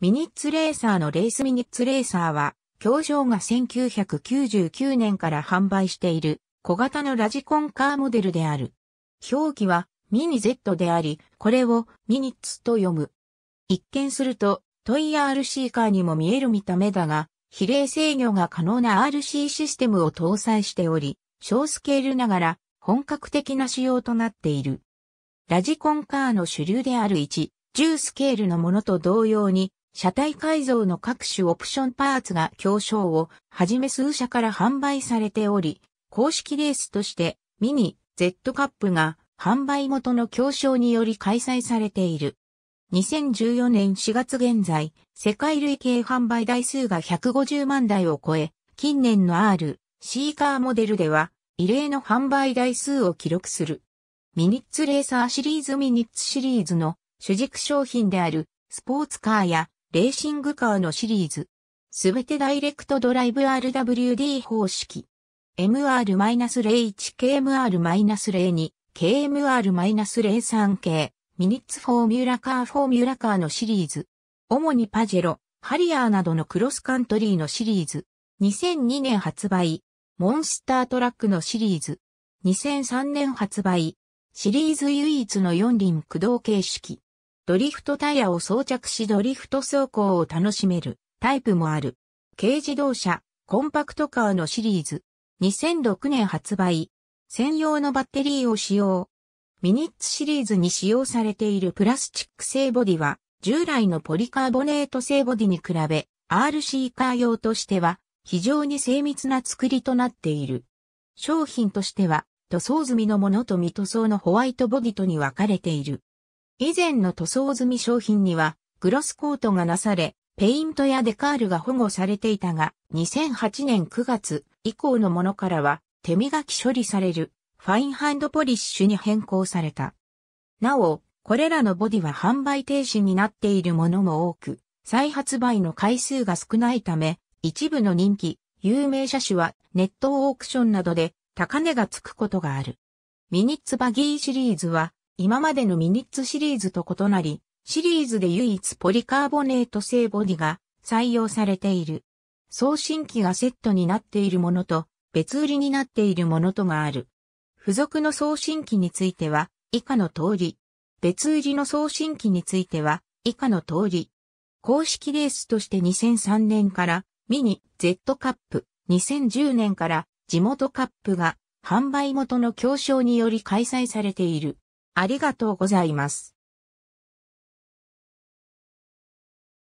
ミニッツレーサーのレースミニッツレーサーは、協場が1999年から販売している小型のラジコンカーモデルである。表記はミニ Z であり、これをミニッツと読む。一見するとトイ RC カーにも見える見た目だが、比例制御が可能な RC システムを搭載しており、小スケールながら本格的な仕様となっている。ラジコンカーの主流である1、10スケールのものと同様に、車体改造の各種オプションパーツが競争をはじめ数社から販売されており、公式レースとしてミニ Z カップが販売元の競争により開催されている。2014年4月現在、世界累計販売台数が150万台を超え、近年の R、シーカーモデルでは、異例の販売台数を記録する。ミニッツレーサーシリーズミニッツシリーズの主軸商品であるスポーツカーやレーシングカーのシリーズ。すべてダイレクトドライブ RWD 方式。MR-01KMR-02、KMR-03 系、ミニッツフォーミュラカーフォーミュラカーのシリーズ。主にパジェロ、ハリアーなどのクロスカントリーのシリーズ。2002年発売、モンスタートラックのシリーズ。2003年発売、シリーズ唯一の4輪駆動形式。ドリフトタイヤを装着しドリフト走行を楽しめるタイプもある。軽自動車、コンパクトカーのシリーズ。2006年発売。専用のバッテリーを使用。ミニッツシリーズに使用されているプラスチック製ボディは、従来のポリカーボネート製ボディに比べ、RC カー用としては、非常に精密な作りとなっている。商品としては、塗装済みのものと未塗装のホワイトボディとに分かれている。以前の塗装済み商品には、グロスコートがなされ、ペイントやデカールが保護されていたが、2008年9月以降のものからは、手磨き処理される、ファインハンドポリッシュに変更された。なお、これらのボディは販売停止になっているものも多く、再発売の回数が少ないため、一部の人気、有名車種はネットオークションなどで高値がつくことがある。ミニッツバギーシリーズは今までのミニッツシリーズと異なり、シリーズで唯一ポリカーボネート製ボディが採用されている。送信機がセットになっているものと、別売りになっているものとがある。付属の送信機については、以下の通り。別売りの送信機については、以下の通り。公式レースとして2003年から、ミニ Z カップ、2010年から地元カップが販売元の競争により開催されている。ありがとうございます。